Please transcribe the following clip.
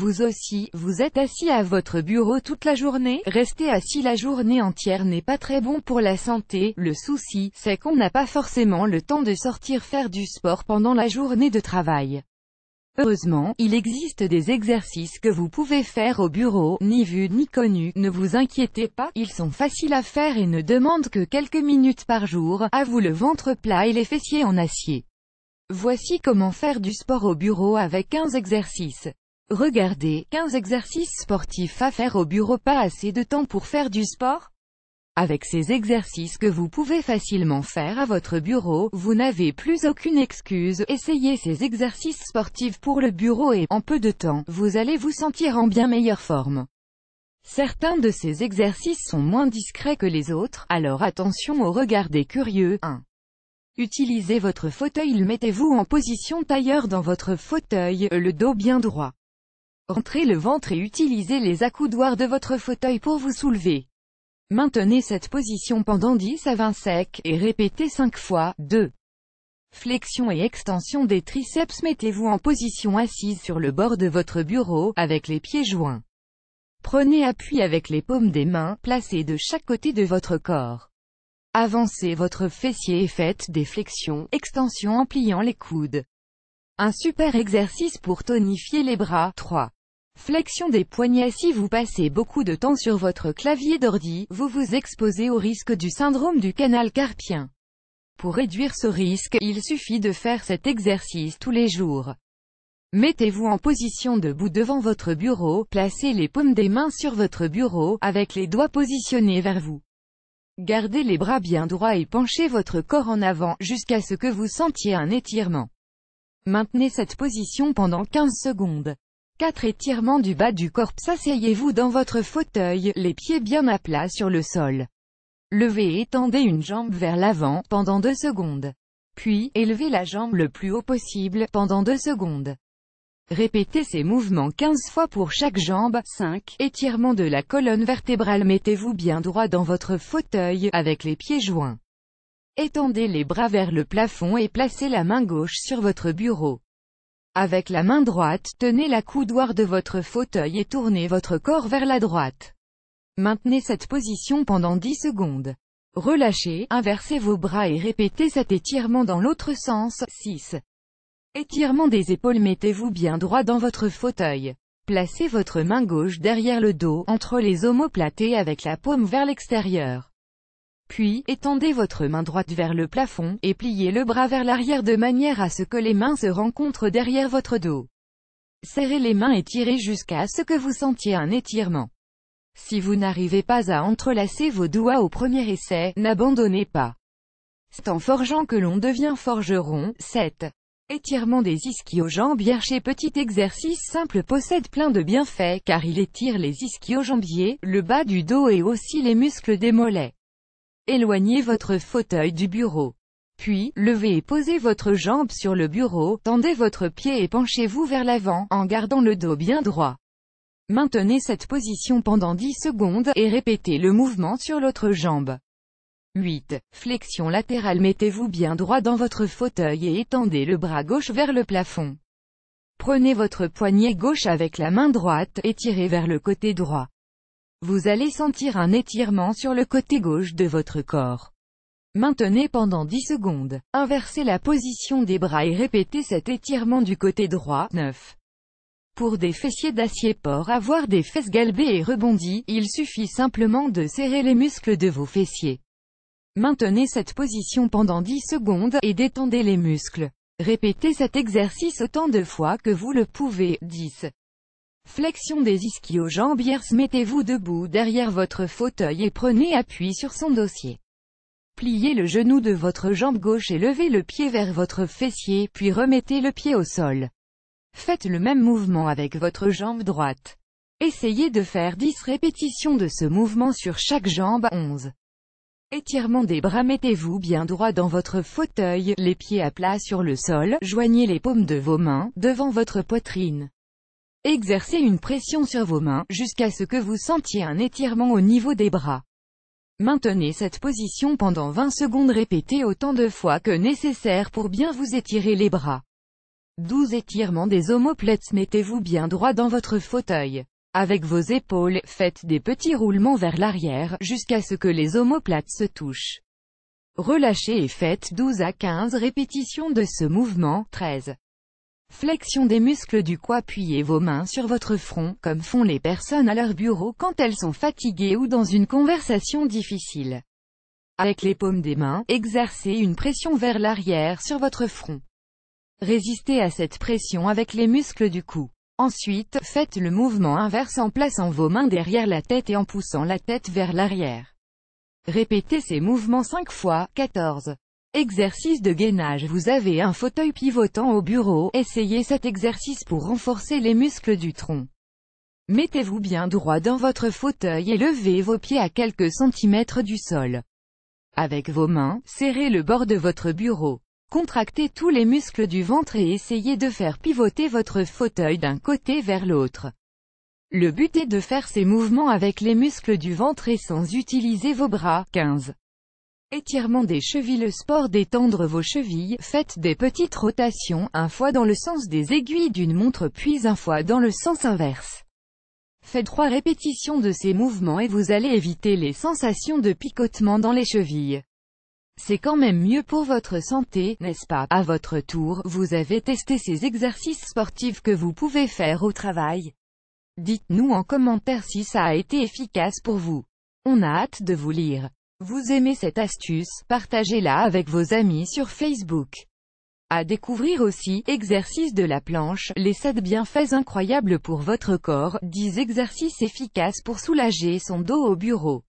Vous aussi, vous êtes assis à votre bureau toute la journée, rester assis la journée entière n'est pas très bon pour la santé, le souci, c'est qu'on n'a pas forcément le temps de sortir faire du sport pendant la journée de travail. Heureusement, il existe des exercices que vous pouvez faire au bureau, ni vus ni connus, ne vous inquiétez pas, ils sont faciles à faire et ne demandent que quelques minutes par jour, à vous le ventre plat et les fessiers en acier. Voici comment faire du sport au bureau avec 15 exercices. Regardez, 15 exercices sportifs à faire au bureau pas assez de temps pour faire du sport Avec ces exercices que vous pouvez facilement faire à votre bureau, vous n'avez plus aucune excuse, essayez ces exercices sportifs pour le bureau et, en peu de temps, vous allez vous sentir en bien meilleure forme. Certains de ces exercices sont moins discrets que les autres, alors attention au regard des curieux. 1. Utilisez votre fauteuil Mettez-vous en position tailleur dans votre fauteuil, le dos bien droit. Rentrez le ventre et utilisez les accoudoirs de votre fauteuil pour vous soulever. Maintenez cette position pendant 10 à 20 secs, et répétez 5 fois, 2. Flexion et extension des triceps Mettez-vous en position assise sur le bord de votre bureau, avec les pieds joints. Prenez appui avec les paumes des mains, placées de chaque côté de votre corps. Avancez votre fessier et faites des flexions, extensions en pliant les coudes. Un super exercice pour tonifier les bras, 3. Flexion des poignets Si vous passez beaucoup de temps sur votre clavier d'ordi, vous vous exposez au risque du syndrome du canal carpien. Pour réduire ce risque, il suffit de faire cet exercice tous les jours. Mettez-vous en position debout devant votre bureau, placez les paumes des mains sur votre bureau, avec les doigts positionnés vers vous. Gardez les bras bien droits et penchez votre corps en avant, jusqu'à ce que vous sentiez un étirement. Maintenez cette position pendant 15 secondes. 4 étirements du bas du corps. Asseyez-vous dans votre fauteuil, les pieds bien à plat sur le sol. Levez et tendez une jambe vers l'avant, pendant 2 secondes. Puis, élevez la jambe le plus haut possible, pendant 2 secondes. Répétez ces mouvements 15 fois pour chaque jambe. 5. Étirement de la colonne vertébrale. Mettez-vous bien droit dans votre fauteuil, avec les pieds joints. Étendez les bras vers le plafond et placez la main gauche sur votre bureau. Avec la main droite, tenez la coudoir de votre fauteuil et tournez votre corps vers la droite. Maintenez cette position pendant 10 secondes. Relâchez, inversez vos bras et répétez cet étirement dans l'autre sens. 6. Étirement des épaules Mettez-vous bien droit dans votre fauteuil. Placez votre main gauche derrière le dos, entre les omoplates et avec la paume vers l'extérieur. Puis, étendez votre main droite vers le plafond, et pliez le bras vers l'arrière de manière à ce que les mains se rencontrent derrière votre dos. Serrez les mains et tirez jusqu'à ce que vous sentiez un étirement. Si vous n'arrivez pas à entrelacer vos doigts au premier essai, n'abandonnez pas. C'est en forgeant que l'on devient forgeron. 7. Étirement des ischio-jambières chez petit exercice simple possède plein de bienfaits car il étire les ischio-jambiers, le bas du dos et aussi les muscles des mollets. Éloignez votre fauteuil du bureau. Puis, levez et posez votre jambe sur le bureau, tendez votre pied et penchez-vous vers l'avant, en gardant le dos bien droit. Maintenez cette position pendant 10 secondes, et répétez le mouvement sur l'autre jambe. 8. Flexion latérale Mettez-vous bien droit dans votre fauteuil et étendez le bras gauche vers le plafond. Prenez votre poignet gauche avec la main droite, et tirez vers le côté droit. Vous allez sentir un étirement sur le côté gauche de votre corps. Maintenez pendant 10 secondes. Inversez la position des bras et répétez cet étirement du côté droit. 9. Pour des fessiers d'acier port avoir des fesses galbées et rebondies, il suffit simplement de serrer les muscles de vos fessiers. Maintenez cette position pendant 10 secondes, et détendez les muscles. Répétez cet exercice autant de fois que vous le pouvez. 10. Flexion des ischio-jambières Mettez-vous debout derrière votre fauteuil et prenez appui sur son dossier. Pliez le genou de votre jambe gauche et levez le pied vers votre fessier, puis remettez le pied au sol. Faites le même mouvement avec votre jambe droite. Essayez de faire 10 répétitions de ce mouvement sur chaque jambe 11. Étirement des bras Mettez-vous bien droit dans votre fauteuil, les pieds à plat sur le sol, joignez les paumes de vos mains, devant votre poitrine. Exercez une pression sur vos mains, jusqu'à ce que vous sentiez un étirement au niveau des bras. Maintenez cette position pendant 20 secondes répétez autant de fois que nécessaire pour bien vous étirer les bras. 12 étirements des omoplates Mettez-vous bien droit dans votre fauteuil. Avec vos épaules, faites des petits roulements vers l'arrière, jusqu'à ce que les omoplates se touchent. Relâchez et faites 12 à 15 répétitions de ce mouvement, 13. Flexion des muscles du cou appuyez vos mains sur votre front, comme font les personnes à leur bureau quand elles sont fatiguées ou dans une conversation difficile. Avec les paumes des mains, exercez une pression vers l'arrière sur votre front. Résistez à cette pression avec les muscles du cou. Ensuite, faites le mouvement inverse en plaçant vos mains derrière la tête et en poussant la tête vers l'arrière. Répétez ces mouvements 5 fois, 14. Exercice de gainage Vous avez un fauteuil pivotant au bureau, essayez cet exercice pour renforcer les muscles du tronc. Mettez-vous bien droit dans votre fauteuil et levez vos pieds à quelques centimètres du sol. Avec vos mains, serrez le bord de votre bureau. Contractez tous les muscles du ventre et essayez de faire pivoter votre fauteuil d'un côté vers l'autre. Le but est de faire ces mouvements avec les muscles du ventre et sans utiliser vos bras. 15. Étirement des chevilles Le sport d'étendre vos chevilles, faites des petites rotations, un fois dans le sens des aiguilles d'une montre puis un fois dans le sens inverse. Faites trois répétitions de ces mouvements et vous allez éviter les sensations de picotement dans les chevilles. C'est quand même mieux pour votre santé, n'est-ce pas À votre tour, vous avez testé ces exercices sportifs que vous pouvez faire au travail. Dites-nous en commentaire si ça a été efficace pour vous. On a hâte de vous lire. Vous aimez cette astuce, partagez-la avec vos amis sur Facebook. À découvrir aussi, exercice de la planche, les 7 bienfaits incroyables pour votre corps, 10 exercices efficaces pour soulager son dos au bureau.